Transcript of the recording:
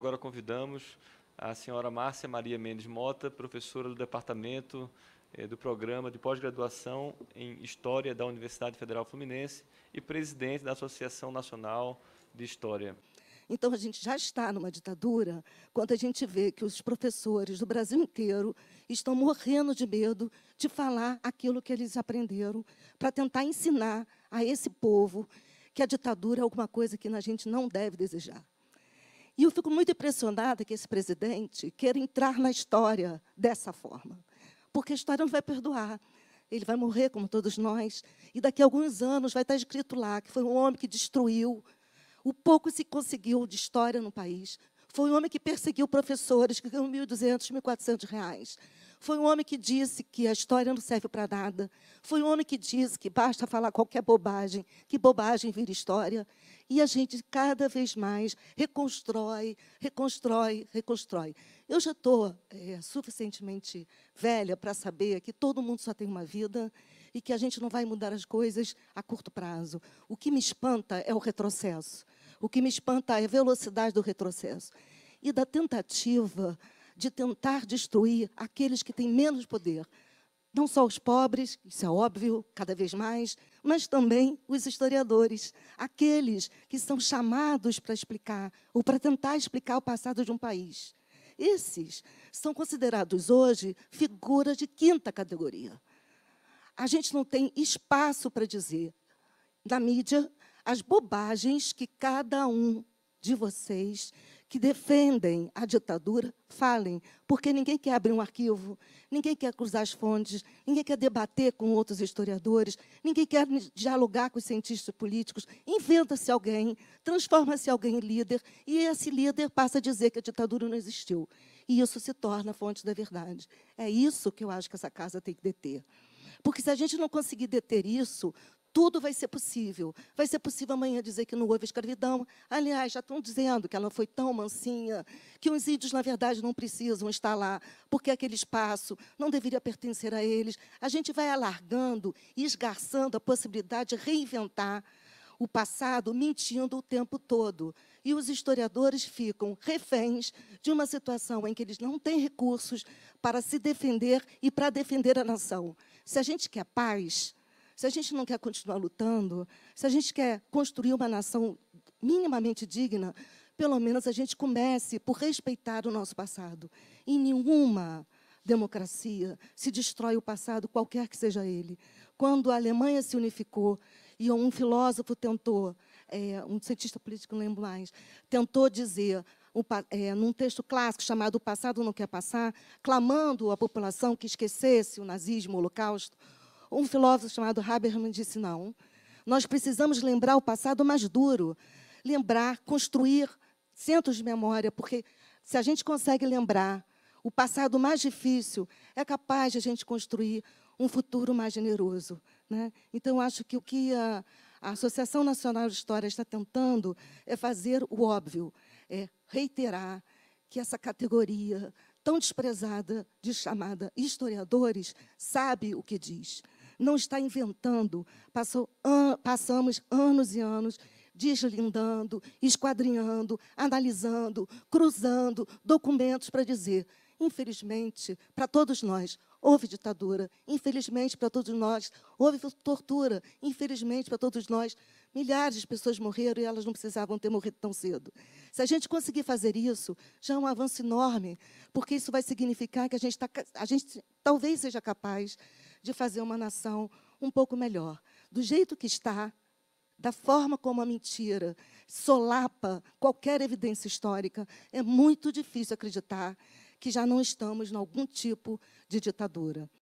Agora convidamos a senhora Márcia Maria Mendes Mota, professora do departamento eh, do programa de pós-graduação em História da Universidade Federal Fluminense e presidente da Associação Nacional de História. Então, a gente já está numa ditadura quando a gente vê que os professores do Brasil inteiro estão morrendo de medo de falar aquilo que eles aprenderam para tentar ensinar a esse povo que a ditadura é alguma coisa que a gente não deve desejar. E eu fico muito impressionada que esse presidente queira entrar na história dessa forma, porque a história não vai perdoar. Ele vai morrer, como todos nós, e daqui a alguns anos vai estar escrito lá que foi um homem que destruiu o pouco que se conseguiu de história no país. Foi um homem que perseguiu professores, que ganhou 1.200, 1.400 reais. Foi um homem que disse que a história não serve para nada. Foi um homem que disse que basta falar qualquer bobagem, que bobagem vira história. E a gente cada vez mais reconstrói, reconstrói, reconstrói. Eu já estou é, suficientemente velha para saber que todo mundo só tem uma vida e que a gente não vai mudar as coisas a curto prazo. O que me espanta é o retrocesso. O que me espanta é a velocidade do retrocesso e da tentativa de tentar destruir aqueles que têm menos poder. Não só os pobres, isso é óbvio, cada vez mais, mas também os historiadores, aqueles que são chamados para explicar ou para tentar explicar o passado de um país. Esses são considerados hoje figuras de quinta categoria. A gente não tem espaço para dizer na mídia as bobagens que cada um de vocês que defendem a ditadura falem, porque ninguém quer abrir um arquivo, ninguém quer cruzar as fontes, ninguém quer debater com outros historiadores, ninguém quer dialogar com os cientistas políticos. Inventa-se alguém, transforma-se alguém em líder, e esse líder passa a dizer que a ditadura não existiu. E isso se torna a fonte da verdade. É isso que eu acho que essa casa tem que deter. Porque se a gente não conseguir deter isso, tudo vai ser possível. Vai ser possível amanhã dizer que não houve escravidão. Aliás, já estão dizendo que ela foi tão mansinha que os índios, na verdade, não precisam estar lá, porque aquele espaço não deveria pertencer a eles. A gente vai alargando e esgarçando a possibilidade de reinventar o passado mentindo o tempo todo. E os historiadores ficam reféns de uma situação em que eles não têm recursos para se defender e para defender a nação. Se a gente quer paz, se a gente não quer continuar lutando, se a gente quer construir uma nação minimamente digna, pelo menos a gente comece por respeitar o nosso passado. Em nenhuma democracia se destrói o passado, qualquer que seja ele. Quando a Alemanha se unificou e um filósofo tentou, é, um cientista político, não lembro mais, tentou dizer é, num texto clássico chamado O Passado Não Quer Passar, clamando à população que esquecesse o nazismo, o holocausto, um filósofo chamado Habermas disse: não. Nós precisamos lembrar o passado mais duro, lembrar, construir centros de memória, porque se a gente consegue lembrar o passado mais difícil, é capaz de a gente construir um futuro mais generoso. Né? Então, acho que o que a, a Associação Nacional de História está tentando é fazer o óbvio, é reiterar que essa categoria tão desprezada de chamada historiadores sabe o que diz não está inventando. Passou, an, passamos anos e anos deslindando, esquadrinhando, analisando, cruzando documentos para dizer, infelizmente, para todos nós, houve ditadura, infelizmente para todos nós, houve tortura, infelizmente para todos nós, milhares de pessoas morreram e elas não precisavam ter morrido tão cedo. Se a gente conseguir fazer isso, já é um avanço enorme, porque isso vai significar que a gente, tá, a gente talvez seja capaz de fazer uma nação um pouco melhor. Do jeito que está, da forma como a mentira solapa qualquer evidência histórica, é muito difícil acreditar que já não estamos em algum tipo de ditadura.